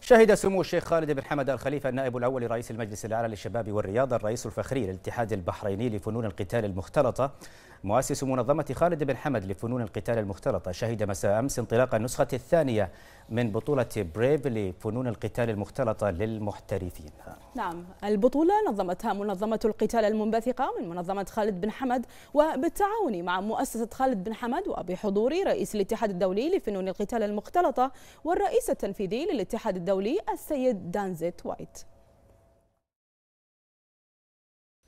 شهد سمو الشيخ خالد بن حمد الخليفة النائب الأول لرئيس المجلس الأعلى للشباب والرياضة الرئيس الفخري للاتحاد البحريني لفنون القتال المختلطة مؤسس منظمة خالد بن حمد لفنون القتال المختلطة شهد مساء أمس انطلاق النسخة الثانية من بطولة بريف لفنون القتال المختلطة للمحترفين نعم البطولة نظمتها منظمة القتال المنبثقة من منظمة خالد بن حمد وبالتعاون مع مؤسسة خالد بن حمد وبحضور رئيس الاتحاد الدولي لفنون القتال المختلطة والرئيس التنفيذي للاتحاد الدولي الدولي السيد دانزيت وايت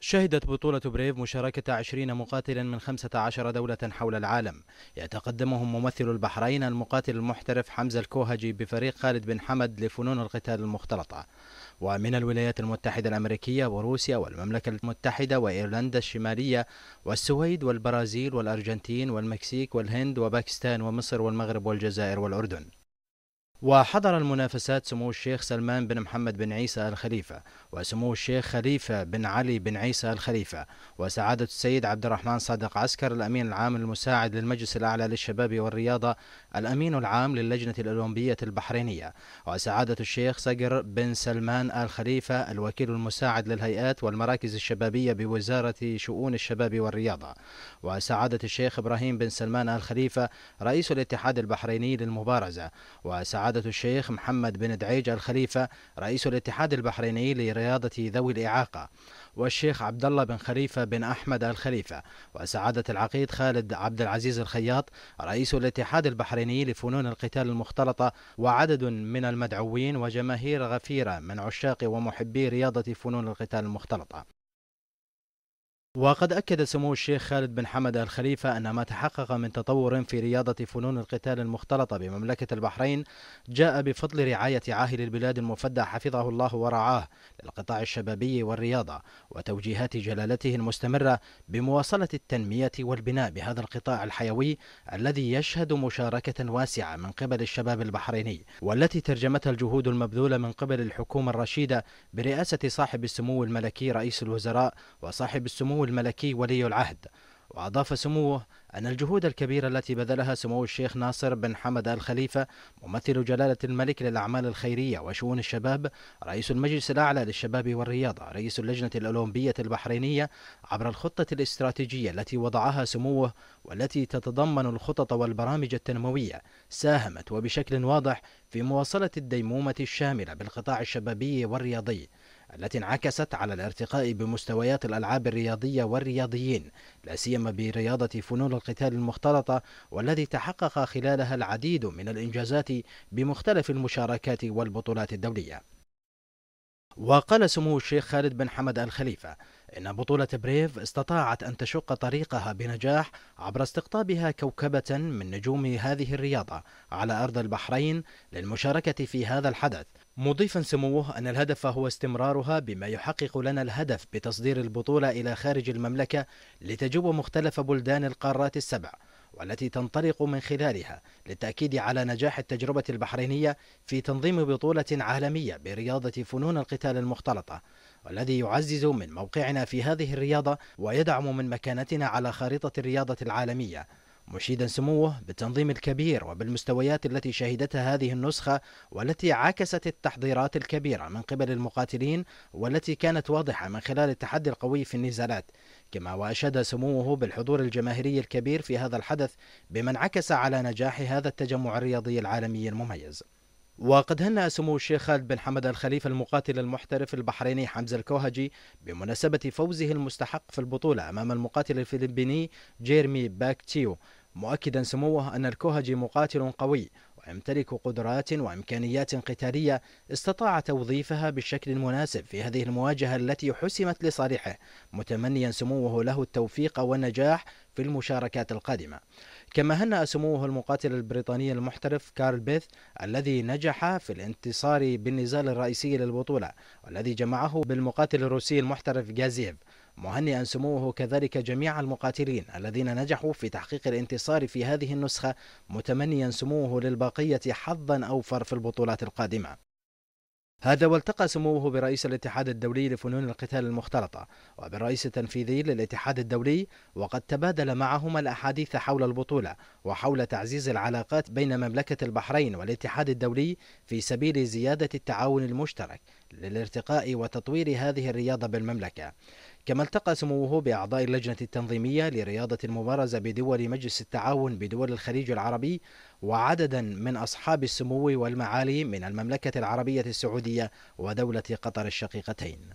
شهدت بطولة بريف مشاركة 20 مقاتلا من 15 دولة حول العالم يتقدمهم ممثل البحرين المقاتل المحترف حمزة الكوهجي بفريق خالد بن حمد لفنون القتال المختلطة ومن الولايات المتحدة الأمريكية وروسيا والمملكة المتحدة وإيرلندا الشمالية والسويد والبرازيل والأرجنتين والمكسيك والهند وباكستان ومصر والمغرب والجزائر والأردن وحضر المنافسات سمو الشيخ سلمان بن محمد بن عيسى الخليفة وسمو الشيخ خليفة بن علي بن عيسى الخليفة وسعادة السيد عبد الرحمن صادق عسكر الأمين العام المساعد للمجلس الأعلى للشباب والرياضة الأمين العام للجنة الأولمبية البحرينية وسعادة الشيخ صقر بن سلمان الخليفة الوكيل المساعد للهيئات والمراكز الشبابية بوزارة شؤون الشباب والرياضة وسعادة الشيخ إبراهيم بن سلمان الخليفة رئيس الاتحاد البحريني للمبارزة وسعادة سعادة الشيخ محمد بن دعيج الخليفة رئيس الاتحاد البحريني لرياضة ذوي الإعاقة والشيخ عبد الله بن خليفة بن أحمد الخليفة وسعادة العقيد خالد عبد العزيز الخياط رئيس الاتحاد البحريني لفنون القتال المختلطة وعدد من المدعوين وجماهير غفيرة من عشاق ومحبي رياضة فنون القتال المختلطة وقد أكد سمو الشيخ خالد بن حمد الخليفة أن ما تحقق من تطور في رياضة فنون القتال المختلطة بمملكة البحرين جاء بفضل رعاية عاهل البلاد المفدى حفظه الله ورعاه للقطاع الشبابي والرياضة وتوجيهات جلالته المستمرة بمواصلة التنمية والبناء بهذا القطاع الحيوي الذي يشهد مشاركة واسعة من قبل الشباب البحريني والتي ترجمتها الجهود المبذولة من قبل الحكومة الرشيدة برئاسة صاحب السمو الملكي رئيس الوزراء وصاحب السمو الملكي ولي العهد وأضاف سموه أن الجهود الكبيرة التي بذلها سمو الشيخ ناصر بن حمد آل خليفة ممثل جلالة الملك للأعمال الخيرية وشؤون الشباب رئيس المجلس الأعلى للشباب والرياضة رئيس اللجنة الأولمبية البحرينية عبر الخطة الاستراتيجية التي وضعها سموه والتي تتضمن الخطط والبرامج التنموية ساهمت وبشكل واضح في مواصلة الديمومة الشاملة بالقطاع الشبابي والرياضي التي انعكست على الارتقاء بمستويات الألعاب الرياضية والرياضيين لا سيما برياضة فنون القتال المختلطة والذي تحقق خلالها العديد من الإنجازات بمختلف المشاركات والبطولات الدولية وقال سمو الشيخ خالد بن حمد الخليفة إن بطولة بريف استطاعت أن تشق طريقها بنجاح عبر استقطابها كوكبة من نجوم هذه الرياضة على أرض البحرين للمشاركة في هذا الحدث مضيفا سموه أن الهدف هو استمرارها بما يحقق لنا الهدف بتصدير البطولة إلى خارج المملكة لتجوب مختلف بلدان القارات السبع والتي تنطلق من خلالها للتأكيد على نجاح التجربة البحرينية في تنظيم بطولة عالمية برياضة فنون القتال المختلطة والذي يعزز من موقعنا في هذه الرياضة ويدعم من مكانتنا على خارطة الرياضة العالمية مشيدا سموه بالتنظيم الكبير وبالمستويات التي شهدتها هذه النسخة والتي عكست التحضيرات الكبيرة من قبل المقاتلين والتي كانت واضحة من خلال التحدي القوي في النزالات كما وأشاد سموه بالحضور الجماهيري الكبير في هذا الحدث بما انعكس على نجاح هذا التجمع الرياضي العالمي المميز وقد هنأ سمو الشيخ خالد بن حمد الخليفة المقاتل المحترف البحريني حمزة الكوهجي بمناسبة فوزه المستحق في البطولة أمام المقاتل الفلبيني جيرمي باكتيو مؤكدا سموه أن الكوهجي مقاتل قوي ويمتلك قدرات وإمكانيات قتالية استطاع توظيفها بالشكل المناسب في هذه المواجهة التي حسمت لصالحه متمنيا سموه له التوفيق والنجاح في المشاركات القادمة كما هنأ سموه المقاتل البريطاني المحترف كارل بيث الذي نجح في الانتصار بالنزال الرئيسي للبطولة والذي جمعه بالمقاتل الروسي المحترف جازيف مهنئا سموه كذلك جميع المقاتلين الذين نجحوا في تحقيق الانتصار في هذه النسخة متمنيا سموه للبقية حظا أوفر في البطولات القادمة هذا والتقى سموه برئيس الاتحاد الدولي لفنون القتال المختلطة وبالرئيس التنفيذي للاتحاد الدولي وقد تبادل معهما الأحاديث حول البطولة وحول تعزيز العلاقات بين مملكة البحرين والاتحاد الدولي في سبيل زيادة التعاون المشترك للارتقاء وتطوير هذه الرياضة بالمملكة كما التقى سموه بأعضاء اللجنة التنظيمية لرياضة المبارزة بدول مجلس التعاون بدول الخليج العربي وعددا من أصحاب السمو والمعالي من المملكة العربية السعودية ودولة قطر الشقيقتين